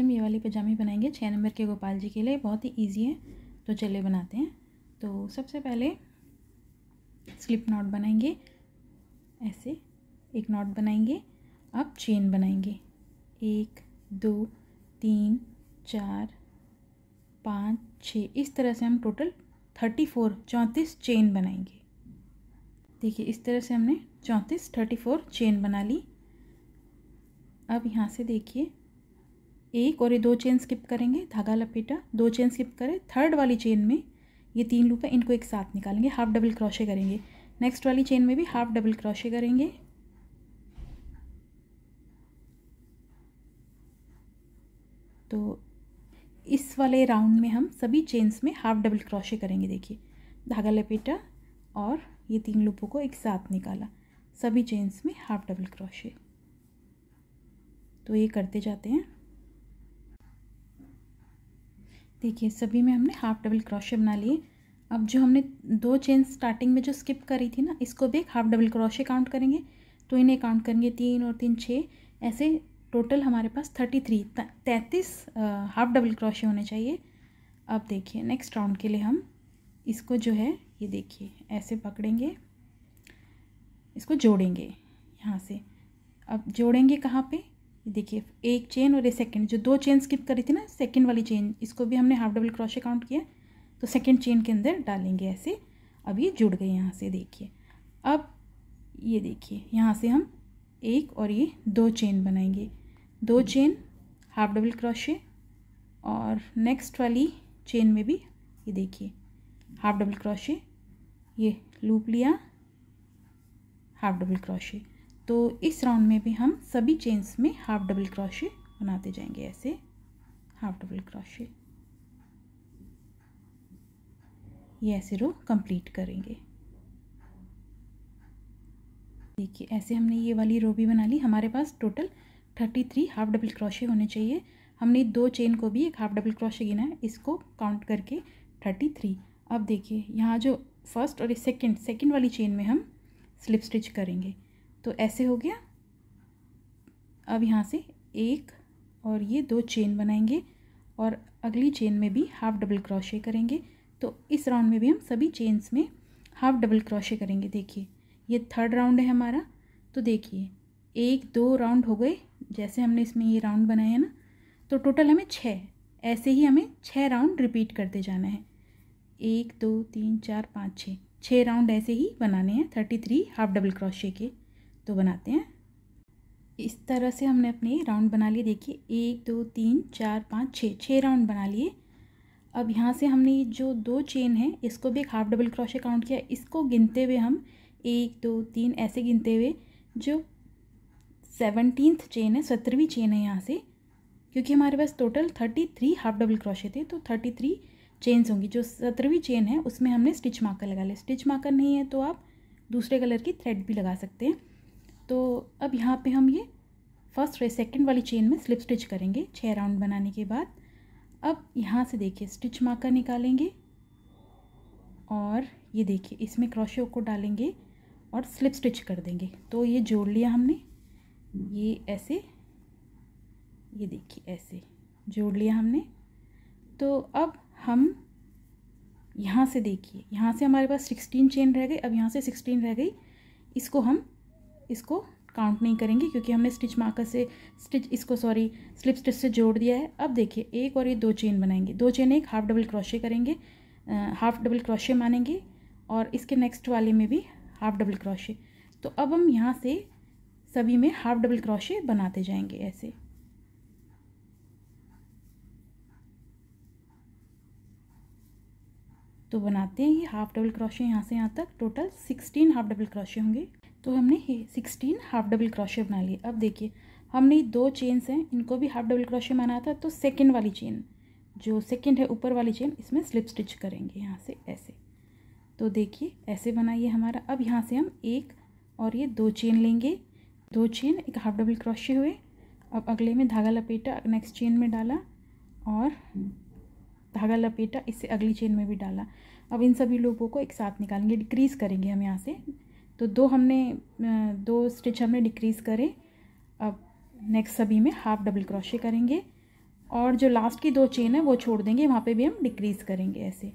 हम ये वाली पजामी बनाएंगे छः नंबर के गोपाल जी के लिए बहुत ही ईजी है तो चले बनाते हैं तो सबसे पहले स्लिप नॉट बनाएंगे ऐसे एक नॉट बनाएंगे अब चेन बनाएंगे एक दो तीन चार पाँच छः इस तरह से हम टोटल थर्टी फोर चौंतीस चेन बनाएंगे देखिए इस तरह से हमने चौंतीस थर्टी फोर चेन बना ली अब यहाँ से देखिए एक और ये दो चेन स्किप करेंगे धागा लपेटा दो चेन स्किप करें थर्ड वाली चेन में ये तीन लूप है इनको एक साथ निकालेंगे हाफ डबल क्रोशे करेंगे नेक्स्ट वाली चेन में भी हाफ डबल क्रोशे करेंगे तो इस वाले राउंड में हम सभी चेन्स में हाफ डबल क्रोशे करेंगे देखिए धागा लपेटा और ये तीन लूपों को एक साथ निकाला सभी चेन्स में हाफ डबल क्रोशे तो ये करते जाते हैं देखिए सभी में हमने हाफ डबल क्रोशे बना लिए अब जो हमने दो चेन स्टार्टिंग में जो स्किप करी थी ना इसको भी एक हाफ डबल क्रोशे काउंट करेंगे तो इन्हें काउंट करेंगे तीन और तीन छः ऐसे टोटल हमारे पास थर्टी थ्री तैंतीस हाफ डबल क्रोशे होने चाहिए अब देखिए नेक्स्ट राउंड के लिए हम इसको जो है ये देखिए ऐसे पकड़ेंगे इसको जोड़ेंगे यहाँ से अब जोड़ेंगे कहाँ पे देखिए एक चेन और ये सेकेंड जो दो चेन स्किप करी थी ना सेकेंड वाली चेन इसको भी हमने हाफ डबल क्रॉशे काउंट किया तो सेकेंड चेन के अंदर डालेंगे ऐसे अब ये जुड़ गए यहाँ से देखिए अब ये देखिए यहाँ से हम एक और ये दो चेन बनाएंगे दो चेन हाफ डबल क्रोशे और नेक्स्ट वाली चेन में भी ये देखिए हाफ डबल क्रोशे ये लूप लिया हाफ डबल क्रोशे तो इस राउंड में भी हम सभी चेन्स में हाफ डबल क्रोशे बनाते जाएंगे ऐसे हाफ डबल क्रोशे ये ऐसे रो कंप्लीट करेंगे देखिए ऐसे हमने ये वाली रो भी बना ली हमारे पास total thirty three half double crochet होने चाहिए हमने दो चेन को भी एक हाफ डबल क्रोशे गिना है इसको काउंट करके थर्टी थ्री अब देखिए यहाँ जो फर्स्ट और सेकेंड सेकेंड वाली चेन में हम स्लिप स्टिच करेंगे तो ऐसे हो गया अब यहाँ से एक और ये दो चेन बनाएंगे और अगली चेन में भी हाफ डबल क्रोशे करेंगे तो इस राउंड में भी हम सभी चेन्स में हाफ डबल क्रोशे करेंगे देखिए ये थर्ड राउंड है हमारा तो देखिए एक दो राउंड हो गए जैसे हमने इसमें ये राउंड बनाया है ना तो टोटल हमें छः ऐसे ही हमें छः राउंड रिपीट करते जाना है एक दो तीन चार पाँच छः छः राउंड ऐसे ही बनाने हैं thirty three half double crochet के तो बनाते हैं इस तरह से हमने अपने राउंड बना लिए देखिए एक दो तीन चार पाँच छः छः राउंड बना लिए अब यहाँ से हमने जो दो चेन है इसको भी एक हाफ डबल क्रोशे काउंट किया इसको गिनते हुए हम एक दो तीन ऐसे गिनते हुए जो सेवनटीन्थ चेन है सत्रहवीं चेन है यहाँ से क्योंकि हमारे पास total thirty three half double crochet थे तो थर्टी थ्री चेन्स होंगी जो सत्रहवीं चेन है उसमें हमने स्टिच मार्कर लगा लिया स्टिच मार्कर नहीं है तो आप दूसरे कलर की थ्रेड भी लगा सकते हैं तो अब यहाँ पे हम ये फर्स्ट रे सेकेंड वाली चेन में स्लिप स्टिच करेंगे छः राउंड बनाने के बाद अब यहाँ से देखिए स्टिच मार्कर निकालेंगे और ये देखिए इसमें क्रोशियो को डालेंगे और स्लिप स्टिच कर देंगे तो ये जोड़ लिया हमने ये ऐसे ये देखिए ऐसे जोड़ लिया हमने तो अब हम यहाँ से देखिए यहाँ से हमारे पास सिक्सटीन चेन रह गई अब यहाँ से सिक्सटीन रह गई इसको हम इसको काउंट नहीं करेंगे क्योंकि हमने स्टिच मार्कर से स्टिच इसको सॉरी स्लिप स्टिच से जोड़ दिया है अब देखिए एक और ये दो चेन बनाएंगे दो चेन एक हाफ डबल क्रोशे करेंगे हाफ डबल क्रोशे मानेंगे और इसके नेक्स्ट वाले में भी हाफ डबल क्रोशे तो अब हम यहाँ से सभी में हाफ डबल क्रोशे बनाते जाएंगे ऐसे तो बनाते हैं ये हाफ डबल क्रोशे यहाँ से यहाँ तक total sixteen half double crochet होंगे तो हमने ये सिक्सटीन हाफ डबल क्रोशे बना लिए अब देखिए हमने दो चेन्स हैं इनको भी हाफ डबल क्रोशे बनाया था तो सेकेंड वाली चेन जो सेकेंड है ऊपर वाली चेन इसमें स्लिप स्टिच करेंगे यहाँ से ऐसे तो देखिए ऐसे बनाइए हमारा अब यहाँ से हम एक और ये दो चेन लेंगे दो चेन एक हाफ डबल क्रोशे हुए अब अगले में धागा लपेटा नेक्स्ट चेन में डाला और धागा लपेटा इससे अगली चेन में भी डाला अब इन सभी लोगों को एक साथ निकालेंगे डिक्रीज़ करेंगे हम यहाँ से तो दो हमने दो स्टिच हमने डिक्रीज़ करें अब नेक्स्ट सभी में हाफ डबल क्रोशे करेंगे और जो लास्ट की दो चेन है वो छोड़ देंगे वहाँ पे भी हम डिक्रीज़ करेंगे ऐसे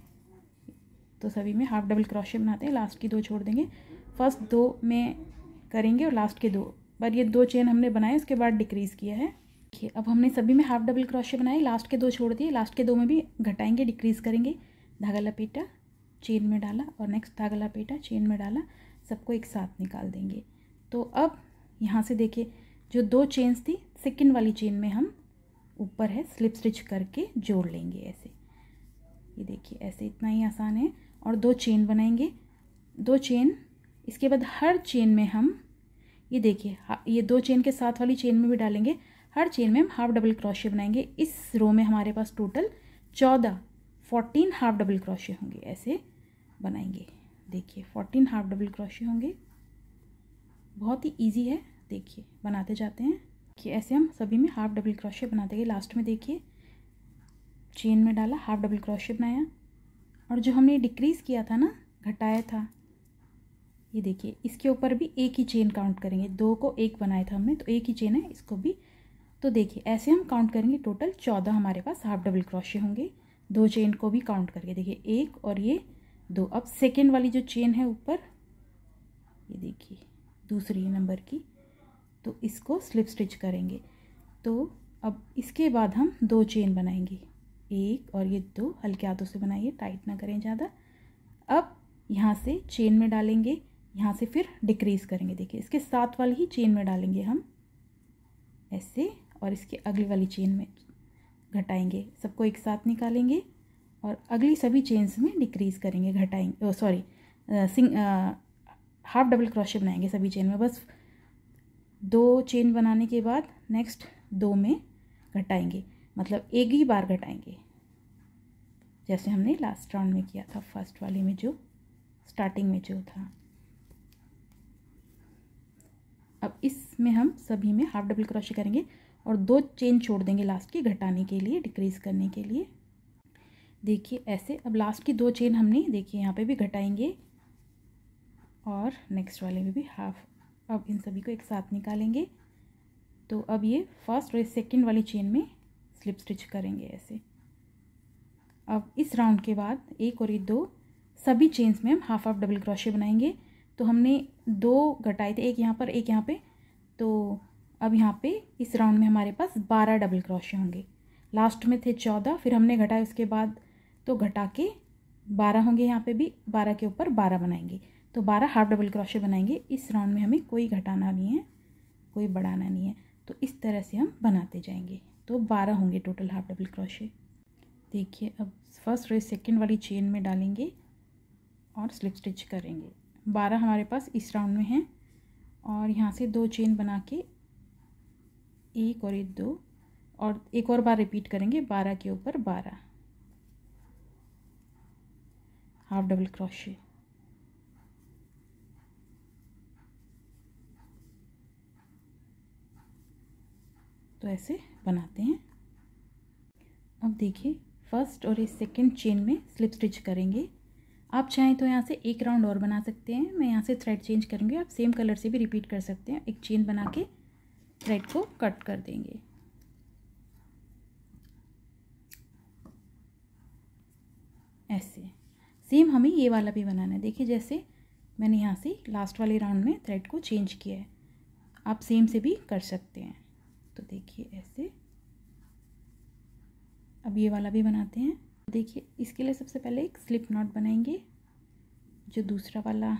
तो सभी में हाफ डबल क्रोशे बनाते हैं लास्ट की दो छोड़ देंगे फर्स्ट दो में करेंगे और लास्ट के दो पर ये दो चेन हमने बनाए उसके बाद डिक्रीज़ किया है देखिए अब हमने सभी में हाफ डबल क्रोशे बनाए लास्ट के दो छोड़ दिए लास्ट के दो में भी घटाएंगे डिक्रीज़ करेंगे धागा लपेटा चेन में डाला और नेक्स्ट धागा लपेटा चेन में डाला सबको एक साथ निकाल देंगे तो अब यहाँ से देखिए जो दो चेन्स थी सेकेंड वाली चेन में हम ऊपर है स्लिप स्टिच करके जोड़ लेंगे ऐसे ये देखिए ऐसे इतना ही आसान है और दो चेन बनाएंगे दो चेन इसके बाद हर चेन में हम ये देखिए ये दो चेन के साथ वाली चेन में भी डालेंगे हर चेन में हम हाफ डबल क्रोशे बनाएंगे इस रो में हमारे पास टोटल चौदह फोर्टीन हाफ डबल क्रोशे होंगे ऐसे बनाएंगे देखिए फोर्टीन हाफ डबल क्रोशिया होंगे बहुत ही ईजी है देखिए बनाते जाते हैं कि ऐसे हम सभी में हाफ डबल क्रोशे बनाते गए लास्ट में देखिए चेन में डाला हाफ डबल क्रोशे बनाया और जो हमने डिक्रीज़ किया था ना घटाया था ये देखिए इसके ऊपर भी एक ही चेन काउंट करेंगे दो को एक बनाया था हमने तो एक ही चेन है इसको भी तो देखिए ऐसे हम काउंट करेंगे टोटल चौदह हमारे पास हाफ डबल क्रोशे होंगे दो चेन को भी काउंट करके देखिए एक और ये दो अब सेकेंड वाली जो चेन है ऊपर ये देखिए दूसरी नंबर की तो इसको स्लिप स्टिच करेंगे तो अब इसके बाद हम दो चेन बनाएंगे एक और ये दो हल्के हाथों से बनाइए टाइट ना करें ज़्यादा अब यहाँ से चेन में डालेंगे यहाँ से फिर डिक्रीज़ करेंगे देखिए इसके साथ वाली ही चेन में डालेंगे हम ऐसे और इसके अगली वाली चेन में घटाएंगे सबको एक साथ निकालेंगे और अगली सभी चेन्स में डिक्रीज़ करेंगे घटाएंगे sorry single half double crochet बनाएंगे सभी चेन में बस दो चेन बनाने के बाद नेक्स्ट दो में घटाएंगे मतलब एक ही बार घटाएंगे जैसे हमने लास्ट राउंड में किया था फर्स्ट वाले में जो स्टार्टिंग में जो था अब इसमें हम सभी में हाफ डबल क्रोशे करेंगे और दो चेन छोड़ देंगे लास्ट की घटाने के लिए डिक्रीज़ करने के लिए देखिए ऐसे अब लास्ट की दो चेन हमने देखिए यहाँ पे भी घटाएंगे और नेक्स्ट वाले में भी हाफ अब इन सभी को एक साथ निकालेंगे तो अब ये फर्स्ट और सेकेंड वाली चेन में स्लिप स्टिच करेंगे ऐसे अब इस राउंड के बाद एक और ये दो सभी चेन्स में हम हाफ हाफ डबल क्रोशे बनाएंगे तो हमने दो घटाए थे एक यहाँ पर एक यहाँ पर तो अब यहाँ पे इस राउंड में हमारे पास बारह डबल क्रोशे होंगे लास्ट में थे चौदह फिर हमने घटाए उसके बाद तो घटा के बारह होंगे यहाँ पे भी बारह के ऊपर बारह बनाएंगे तो बारह हाफ डबल क्रोशे बनाएंगे इस राउंड में हमें कोई घटाना नहीं है कोई बढ़ाना नहीं है तो इस तरह से हम बनाते जाएंगे तो बारह होंगे टोटल हाफ डबल क्रोशे देखिए अब फर्स्ट रो सेकेंड वाली चेन में डालेंगे और स्लिप स्टिच करेंगे बारह हमारे पास इस राउंड में हैं और यहाँ से दो चेन बना के एक और एक दो और एक और बार रिपीट करेंगे बारह के ऊपर बारह हाफ डबल क्रोशे तो ऐसे बनाते हैं अब देखिए फर्स्ट और इस सेकेंड चेन में स्लिप स्टिच करेंगे आप चाहें तो यहाँ से एक राउंड और बना सकते हैं मैं यहाँ से थ्रेड चेंज करूँगी आप सेम कलर से भी रिपीट कर सकते हैं एक चेन बना के थ्रेड को कट कर देंगे ऐसे सेम हमें ये वाला भी बनाना है देखिए जैसे मैंने यहाँ से लास्ट वाले राउंड में थ्रेड को चेंज किया है आप सेम से भी कर सकते हैं तो देखिए ऐसे अब ये वाला भी बनाते हैं देखिए इसके लिए सबसे पहले एक स्लिप नॉट बनाएंगे जो दूसरा वाला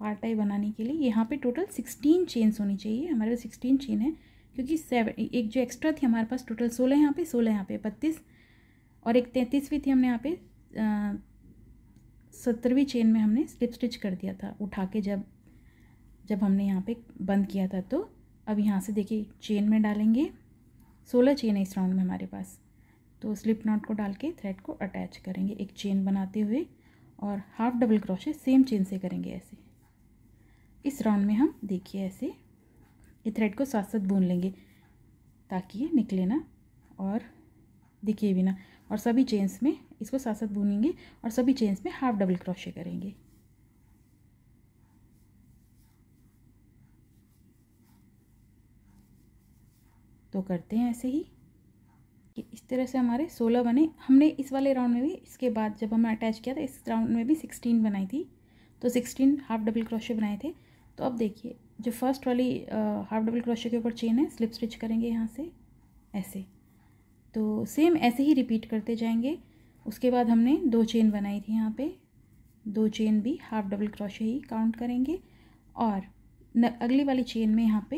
पार्ट है बनाने के लिए यहाँ पे टोटल सिक्सटीन चेन्स होनी चाहिए हमारे पास सिक्सटीन चेन है क्योंकि सेवन एक जो एक्स्ट्रा थी हमारे पास टोटल सोलह यहाँ पे सोलह यहाँ पे बत्तीस और एक तैंतीस भी थी हमने यहाँ पे सत्रहवीं चेन में हमने स्लिप स्टिच कर दिया था उठा के जब जब हमने यहाँ पे बंद किया था तो अब यहाँ से देखिए चेन में डालेंगे सोलह चेन है इस राउंड में हमारे पास तो स्लिप नॉट को डाल के थ्रेड को अटैच करेंगे एक चेन बनाते हुए और half double crochet same chain से करेंगे ऐसे इस राउंड में हम देखिए ऐसे ये थ्रेड को साथ साथ बुन लेंगे ताकि ये निकले ना और दिखे भी ना और सभी चेन्स में इसको साथ साथ बुनेंगे और सभी चेन्स में हाफ डबल क्रोशे करेंगे तो करते हैं ऐसे ही कि इस तरह से हमारे सोलह बने हमने इस वाले राउंड में भी इसके बाद जब हमने अटैच किया था इस राउंड में भी सिक्सटीन बनाई थी तो सिक्सटीन हाफ डबल क्रोशे बनाए थे तो अब देखिए जो फर्स्ट वाली हाफ डबल क्रोशे के ऊपर चेन है स्लिप स्टिच करेंगे यहाँ से ऐसे तो सेम ऐसे ही रिपीट करते जाएंगे उसके बाद हमने दो चेन बनाई थी यहाँ पे दो चेन भी हाफ डबल क्रोशे ही काउंट करेंगे और न, अगली वाली चेन में यहाँ पे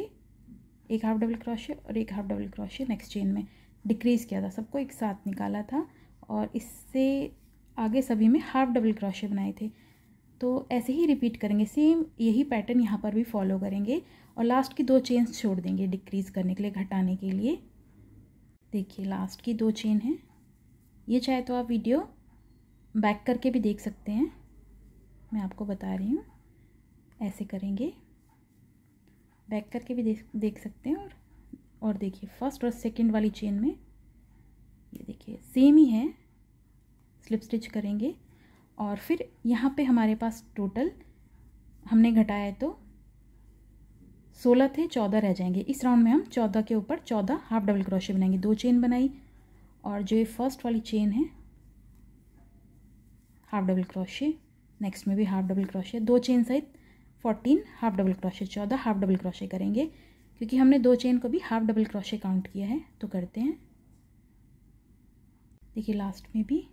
एक हाफ डबल क्रोशे और एक half double crochet next chain में डिक्रीज़ किया था सबको एक साथ निकाला था और इससे आगे सभी में हाफ डबल क्रोशे बनाए थे तो ऐसे ही रिपीट करेंगे सेम यही पैटर्न यहाँ पर भी फॉलो करेंगे और लास्ट की दो चेन्स छोड़ देंगे डिक्रीज़ करने के लिए घटाने के लिए देखिए लास्ट की दो चेन हैं ये चाहे तो आप वीडियो बैक करके भी देख सकते हैं मैं आपको बता रही हूँ ऐसे करेंगे बैक करके भी देख देख सकते हैं और और देखिए फर्स्ट और सेकंड वाली चेन में ये देखिए सेम ही है स्लिप स्टिच करेंगे और फिर यहाँ पे हमारे पास टोटल हमने घटाया तो सोलह थे चौदह रह जाएंगे इस राउंड में हम चौदह के ऊपर चौदह हाफ डबल क्रोशे बनाएंगे दो चेन बनाई और जो ये फर्स्ट वाली चेन है हाफ डबल क्रोशे नेक्स्ट में भी हाफ डबल क्रोशे दो चेन सहित फोर्टीन हाफ डबल क्रोशे चौदह हाफ डबल क्रोशे करेंगे क्योंकि हमने दो चेन को भी हाफ डबल क्रोशे काउंट किया है तो करते हैं देखिए लास्ट में भी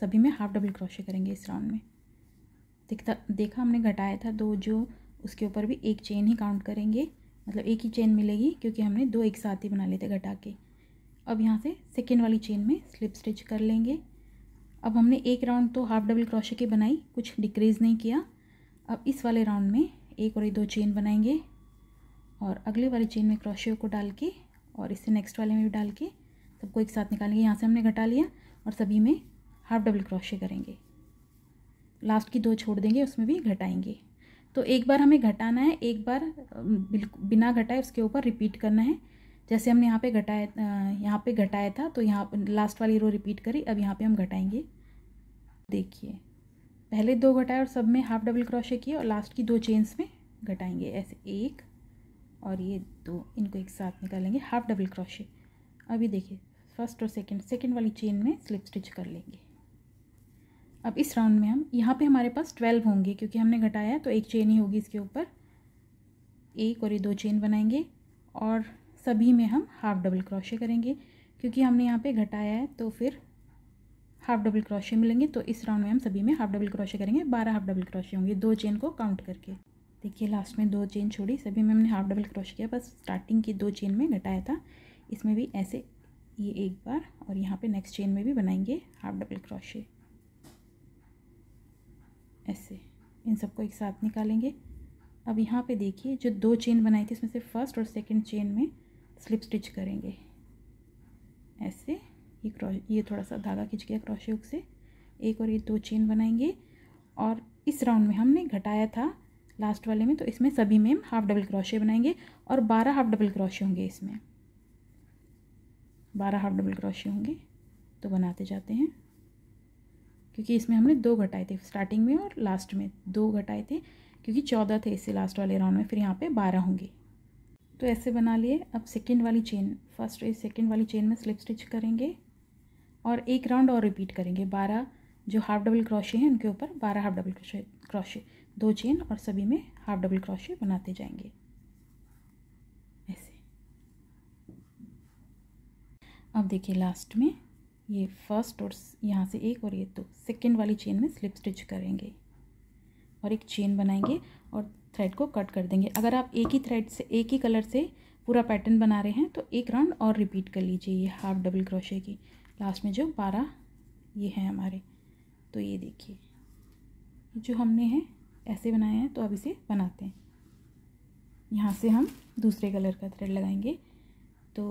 सभी में हाफ डबल क्रोशे करेंगे इस राउंड में देखता देखा हमने घटाया था दो जो उसके ऊपर भी एक चेन ही काउंट करेंगे मतलब एक ही चेन मिलेगी क्योंकि हमने दो एक साथ ही बना लेते थे घटा के अब यहाँ से सेकेंड वाली चेन में स्लिप स्टिच कर लेंगे अब हमने एक राउंड तो हाफ डबल क्रोशे की बनाई कुछ डिक्रीज़ नहीं किया अब इस वाले राउंड में एक और ये दो चेन बनाएंगे और अगले वाले चेन में क्रोशे को डाल के और इससे नेक्स्ट वाले में भी डाल के सबको एक साथ निकालेंगे यहाँ से हमने घटा लिया और सभी में हाफ डबल क्रोशे करेंगे लास्ट की दो छोड़ देंगे उसमें भी घटाएंगे तो एक बार हमें घटाना है एक बार बिना घटाए उसके ऊपर रिपीट करना है जैसे हमने यहाँ पे घटाया यहाँ पे घटाया था तो यहाँ लास्ट वाली रो रिपीट करी अब यहाँ पे हम घटाएंगे देखिए पहले दो घटाए और सब में हाफ डबल क्रोशे किए और लास्ट की दो चेन्स में घटाएंगे ऐसे एक और ये दो इनको एक साथ निकालेंगे हाफ डबल क्रोशे अभी देखिए फर्स्ट और सेकंड सेकंड वाली चेन में स्लिप स्टिच कर लेंगे अब इस राउंड में हम यहाँ पे हमारे पास ट्वेल्व होंगे क्योंकि हमने घटाया है तो एक चेन ही होगी इसके ऊपर एक और ये दो चेन बनाएंगे और सभी में हम हाफ़ डबल क्रोशे करेंगे क्योंकि हमने यहाँ पे घटाया है तो फिर हाफ़ डबल क्रोशे मिलेंगे तो इस राउंड में हम सभी में हाफ़ डबल क्रोशे करेंगे बारह हाफ़ डबल क्रोशे होंगे दो चेन को काउंट करके देखिए लास्ट में दो चेन छोड़ी सभी में हमने हाफ़ डबल क्रोशे किया बस स्टार्टिंग की दो चेन में घटाया था इसमें भी ऐसे ये एक बार और यहाँ पे नेक्स्ट चेन में भी बनाएंगे हाफ़ डबल क्रोशे ऐसे इन सबको एक साथ निकालेंगे अब यहाँ पे देखिए जो दो चेन बनाई थी उसमें से फर्स्ट और सेकंड चेन में स्लिप स्टिच करेंगे ऐसे ये क्रॉ ये थोड़ा सा धागा खींच गया क्रॉशे हुक से एक और ये दो चेन बनाएंगे और इस राउंड में हमने घटाया था लास्ट वाले में तो इसमें सभी में हाफ डबल क्रॉशे बनाएंगे और बारह हाफ डबल क्रॉशे होंगे इसमें बारह हाफ डबल क्रॉशे होंगे तो बनाते जाते हैं क्योंकि इसमें हमने दो घटाए थे स्टार्टिंग में और लास्ट में दो घटाए थे क्योंकि चौदह थे इससे लास्ट वाले राउंड में फिर यहाँ पे बारह होंगे तो ऐसे बना लिए अब सेकेंड वाली चेन फर्स्ट इस सेकेंड वाली चेन में स्लिप स्टिच करेंगे और एक राउंड और रिपीट करेंगे बारह जो हाफ डबल क्रॉशे हैं उनके ऊपर बारह हाफ डबल क्रॉशे क्रॉशे दो चेन और सभी में हाफ डबल क्रॉशे बनाते जाएंगे ऐसे अब देखिए लास्ट में ये फर्स्ट और यहाँ से एक और ये दो तो सेकेंड वाली चेन में स्लिप स्टिच करेंगे और एक चेन बनाएंगे और थ्रेड को कट कर देंगे अगर आप एक ही थ्रेड से एक ही कलर से पूरा पैटर्न बना रहे हैं तो एक राउंड और रिपीट कर लीजिए ये हाफ डबल क्रोशे की लास्ट में जो बारह ये हैं हमारे तो ये देखिए जो हमने हैं ऐसे बनाए हैं तो अब इसे बनाते हैं यहाँ से हम दूसरे कलर का थ्रेड लगाएंगे तो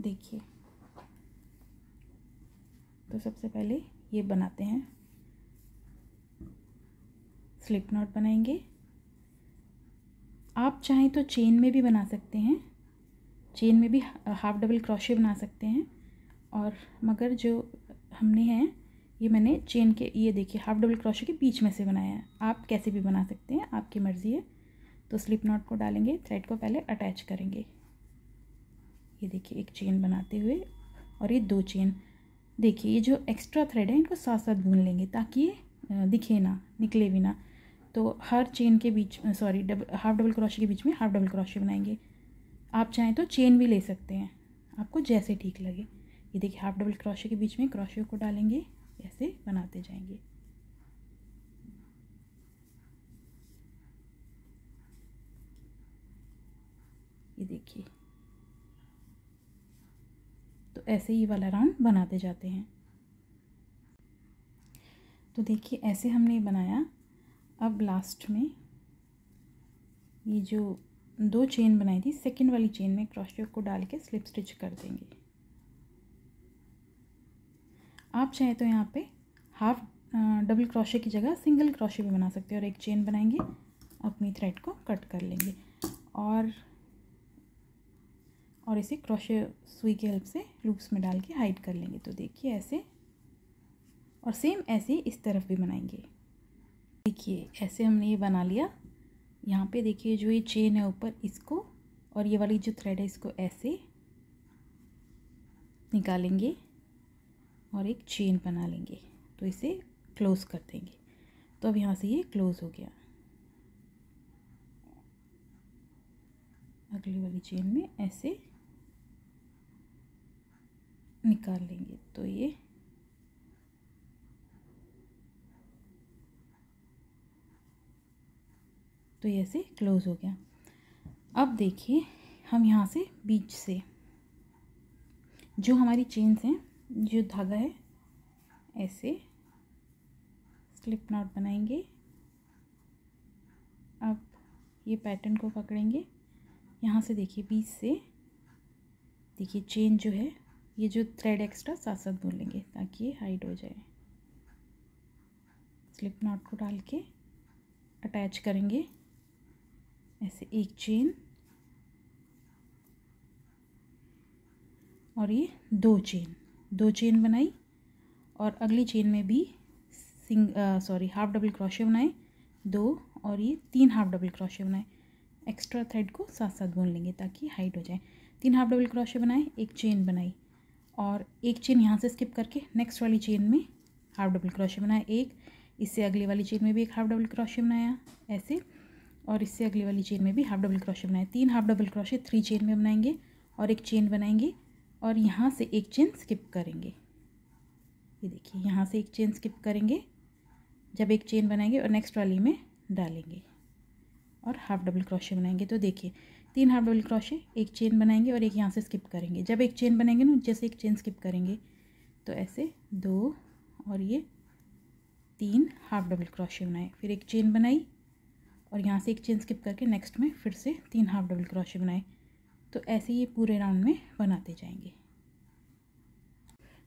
देखिए तो सबसे पहले ये बनाते हैं स्लिप नॉट बनाएंगे आप चाहें तो चेन में भी बना सकते हैं चेन में भी हाफ डबल क्रोशे बना सकते हैं और मगर जो हमने हैं ये मैंने चेन के ये देखिए हाफ डबल क्रोशे के बीच में से बनाया है आप कैसे भी बना सकते हैं आपकी मर्ज़ी है तो स्लिप नॉट को डालेंगे थ्रेड को पहले अटैच करेंगे ये देखिए एक चेन बनाते हुए और ये दो चेन देखिए ये जो एक्स्ट्रा थ्रेड है इनको साथ साथ भून लेंगे ताकि ये दिखे ना निकले भी ना तो हर चेन के बीच sorry double half double crochet के बीच में हाफ डबल क्रोशे बनाएंगे आप चाहें तो चेन भी ले सकते हैं आपको जैसे ठीक लगे ये देखिए हाफ डबल क्रोशे के बीच में क्रोशे को डालेंगे ऐसे बनाते जाएंगे ये देखिए ऐसे ही वाला राउंड बनाते जाते हैं तो देखिए ऐसे हमने बनाया अब लास्ट में ये जो दो चेन बनाई थी सेकंड वाली चेन में क्रॉशेट को डाल के स्लिप स्टिच कर देंगे आप चाहे तो यहाँ पे हाफ डबल क्रोशे की जगह सिंगल क्रोशे भी बना सकते हैं और एक चेन बनाएंगे अपनी थ्रेड को कट कर लेंगे और और इसे क्रोशे सुई की हेल्प से लूप्स में डाल के हाइड कर लेंगे तो देखिए ऐसे और सेम ऐसे इस तरफ भी बनाएंगे देखिए ऐसे हमने ये बना लिया यहाँ पे देखिए जो ये चेन है ऊपर इसको और ये वाली जो थ्रेड है इसको ऐसे निकालेंगे और एक चेन बना लेंगे तो इसे क्लोज़ कर देंगे तो अब यहाँ से ये क्लोज़ हो गया अगली वाली चेन में ऐसे निकाल लेंगे तो ये तो ये ऐसे क्लोज़ हो गया अब देखिए हम यहाँ से बीच से जो हमारी चेन्स हैं जो धागा है ऐसे स्लिप नॉट बनाएंगे अब ये पैटर्न को पकड़ेंगे यहाँ से देखिए बीच से देखिए चेन जो है ये जो थ्रेड एक्स्ट्रा साथ साथ भून लेंगे ताकि ये हाइड हो जाए स्लिप नॉट को डाल के अटैच करेंगे ऐसे एक चेन और ये दो चेन दो चेन बनाई और अगली चेन में भी सिंग सॉरी हाफ डबल क्रोशे बनाए दो और ये तीन हाफ डबल क्रोशे बनाए एक्स्ट्रा थ्रेड को साथ साथ बुन लेंगे ताकि हाइट हो जाए तीन हाफ डबल क्रोशे बनाए एक चेन बनाई और एक चेन यहाँ से स्किप करके नेक्स्ट वाली चेन में हाफ डबल क्रॉशे बनाया एक इससे अगली वाली चेन में भी एक हाफ डबल क्रॉशे बनाया ऐसे और इससे अगली वाली चेन में भी हाफ डबल क्रॉशे बनाया तीन half double crochet three chain में बनाएंगे और एक चेन बनाएंगे और यहाँ से एक चेन स्किप करेंगे ये देखिए यहाँ से एक चेन स्किप करेंगे जब एक चेन बनाएंगे और नेक्स्ट वाली में डालेंगे और हाफ डबल क्रॉशे बनाएंगे तो देखिए तीन हाफ डबल क्रोशे एक चेन बनाएंगे और एक यहाँ से स्किप करेंगे जब एक चेन बनाएंगे ना जैसे एक चेन स्किप करेंगे तो ऐसे दो और ये तीन हाफ डबल क्रोशे बनाए फिर एक चेन बनाई और यहाँ से एक चेन स्किप करके नेक्स्ट में फिर से तीन हाफ डबल क्रोशे बनाए तो ऐसे ये पूरे राउंड में बनाते जाएंगे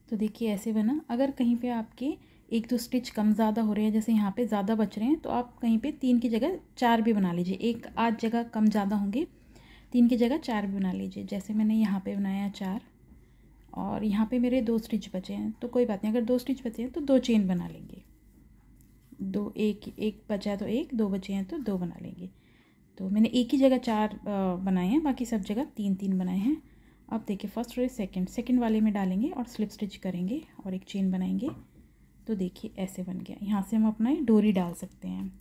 तो देखिए ऐसे बना अगर कहीं पे आपके एक दो स्टिच कम ज़्यादा हो रहे हैं जैसे यहाँ पे ज़्यादा बच रहे हैं तो आप कहीं पे तीन की जगह चार भी बना लीजिए एक आध जगह कम ज़्यादा होंगे तीन की जगह चार भी बना लीजिए जैसे मैंने यहाँ पे बनाया चार और यहाँ पे मेरे दो स्टिच बचे हैं तो कोई बात नहीं अगर दो स्टिच बचे हैं तो दो चेन बना लेंगे दो एक एक बचा है तो एक दो बचे हैं तो दो बना लेंगे तो मैंने एक ही जगह चार बनाए हैं बाकी सब जगह तीन तीन बनाए हैं अब देखिए फर्स्ट रो सेकेंड सेकेंड वाले में डालेंगे और स्लिप स्टिच करेंगे और एक चेन बनाएंगे तो देखिए ऐसे बन गया यहाँ से हम अपना डोरी डाल सकते हैं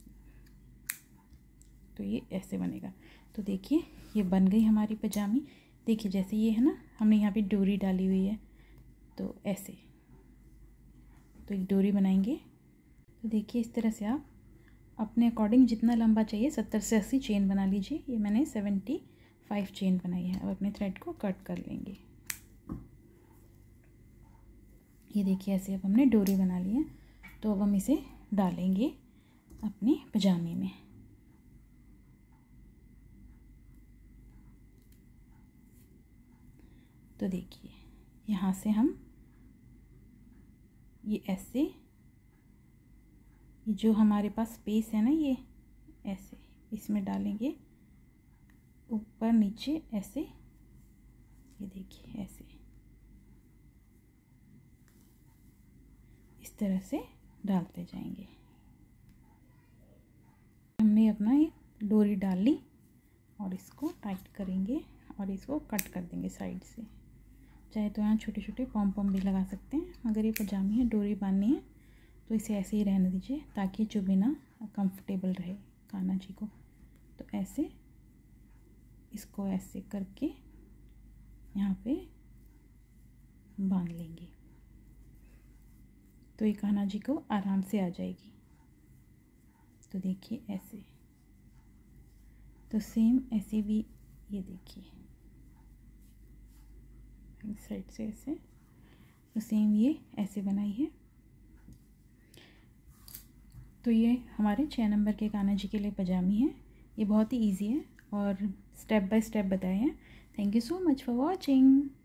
तो ये ऐसे बनेगा तो देखिए ये बन गई हमारी पजामी देखिए जैसे ये है ना हमने यहाँ पे डोरी डाली हुई है तो ऐसे तो एक डोरी बनाएंगे तो देखिए इस तरह से आप अपने अकॉर्डिंग जितना लंबा चाहिए सत्तर से अस्सी चेन बना लीजिए ये मैंने सेवेंटी फाइव चेन बनाई है अब अपने थ्रेड को कट कर लेंगे ये देखिए ऐसे अब हमने डोरी बना ली है तो अब हम इसे डालेंगे अपने पजामे में तो देखिए यहाँ से हम ये ऐसे ये जो हमारे पास स्पेस है ना ये ऐसे इसमें डालेंगे ऊपर नीचे ऐसे ये देखिए ऐसे इस तरह से डालते जाएंगे हमने अपना ये डोरी डाल ली और इसको टाइट करेंगे और इसको कट कर देंगे साइड से चाहे तो यहाँ छोटे छोटे पॉम पम भी लगा सकते हैं अगर ये पजामी है डोरी बांधनी है तो इसे ऐसे ही रहने दीजिए ताकि चुभे ना कंफर्टेबल रहे काना जी को तो ऐसे इसको ऐसे करके यहाँ पे बांध लेंगे तो ये काना जी को आराम से आ जाएगी तो देखिए ऐसे तो सेम ऐसे भी ये देखिए इस साइड से ऐसे तो सेम ये ऐसे बनाई है तो ये हमारे छः नंबर के काना जी के लिए पजामी है ये बहुत ही ईजी है और स्टेप बाय स्टेप बताए हैं thank you so much for watching